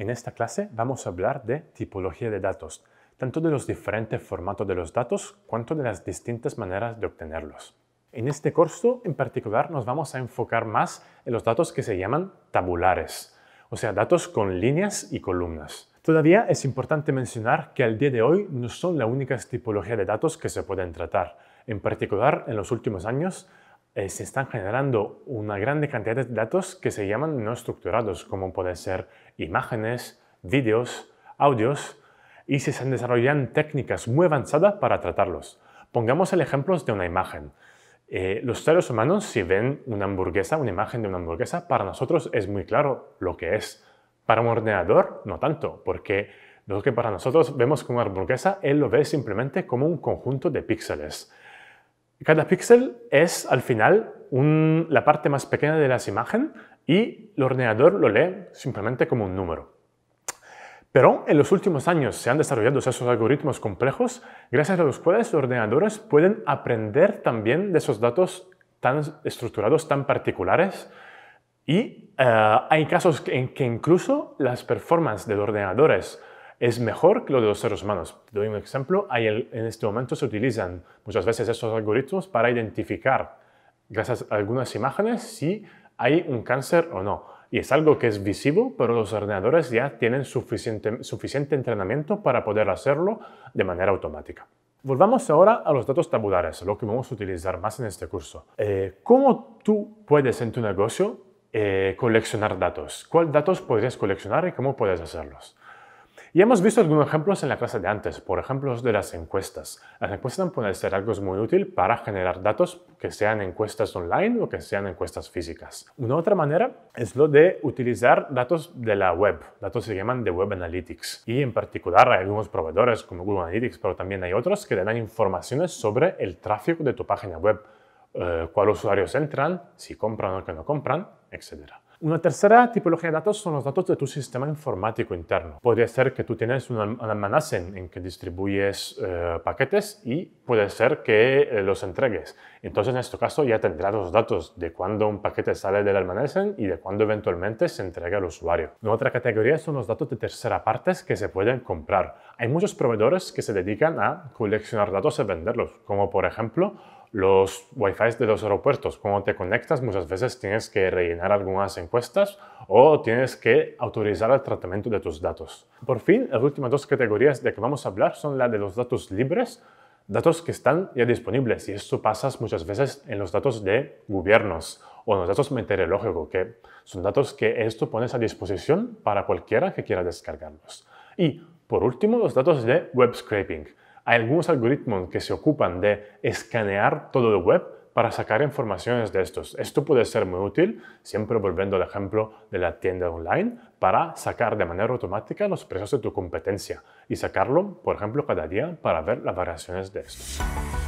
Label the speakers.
Speaker 1: En esta clase vamos a hablar de tipología de datos, tanto de los diferentes formatos de los datos cuanto de las distintas maneras de obtenerlos. En este curso, en particular, nos vamos a enfocar más en los datos que se llaman tabulares, o sea, datos con líneas y columnas. Todavía es importante mencionar que al día de hoy no son la única tipología de datos que se pueden tratar. En particular, en los últimos años eh, se están generando una gran cantidad de datos que se llaman no estructurados, como pueden ser imágenes, vídeos, audios, y se desarrollan técnicas muy avanzadas para tratarlos. Pongamos el ejemplo de una imagen. Eh, los seres humanos, si ven una hamburguesa, una imagen de una hamburguesa, para nosotros es muy claro lo que es. Para un ordenador, no tanto, porque lo que para nosotros vemos como una hamburguesa, él lo ve simplemente como un conjunto de píxeles. Cada píxel es al final la parte más pequeña de las imágenes y el ordenador lo lee simplemente como un número. Pero en los últimos años se han desarrollado esos algoritmos complejos gracias a los cuales los ordenadores pueden aprender también de esos datos tan estructurados, tan particulares y eh, hay casos en que incluso las performances de los ordenadores es mejor que lo de los seres humanos. Te doy un ejemplo. en este momento se utilizan muchas veces esos algoritmos para identificar, gracias a algunas imágenes, si hay un cáncer o no. Y es algo que es visivo, pero los ordenadores ya tienen suficiente, entrenamiento para poder hacerlo de manera automática. Volvamos ahora a los datos tabulares, lo que vamos a utilizar más en este curso. Eh, ¿Cómo tú puedes en tu negocio eh, coleccionar datos? ¿Cuáles datos podrías coleccionar y cómo puedes hacerlos? Y hemos visto algunos ejemplos en la clase de antes, por ejemplo de las encuestas. Las encuestas pueden ser algo muy útil para generar datos que sean encuestas online o que sean encuestas físicas. Una otra manera es lo de utilizar datos de la web, datos se llaman de Web Analytics. Y en particular hay algunos proveedores como Google Analytics, pero también hay otros que te dan informaciones sobre el tráfico de tu página web, eh, cuáles usuarios entran, si compran o que no compran, etc. Una tercera tipología de datos son los datos de tu sistema informático interno. Podría ser que tú tienes un, almacén en que distribuyes eh, paquetes y puede ser que eh, los entregues. Entonces, en este caso, ya tendrás los datos de cuándo un paquete sale del almacén y de cuándo eventualmente se entrega al usuario. otra categoría son los datos de tercera partes que se pueden comprar. Hay muchos proveedores que se dedican a coleccionar datos y venderlos, como por ejemplo los wiFi de los aeropuertos. Cuando te conectas, muchas veces tienes que rellenar algunas encuestas o tienes que autorizar el tratamiento de tus datos. Por fin, las últimas dos categorías de que vamos a hablar son la de los datos libres, datos que están ya disponibles, y esto pasa muchas veces en los datos de gobiernos o los datos meteorológicos, que son datos que esto pones a disposición para cualquiera que quiera descargarlos. Y, por último, los datos de web scraping algunos algoritmos que se ocupan de escanear todo el web para sacar informaciones de estos. Esto puede ser muy útil, siempre volviendo al ejemplo de la tienda online, para sacar de manera automática los precios de tu competencia y sacarlo, por ejemplo, cada día para ver las variaciones de estos.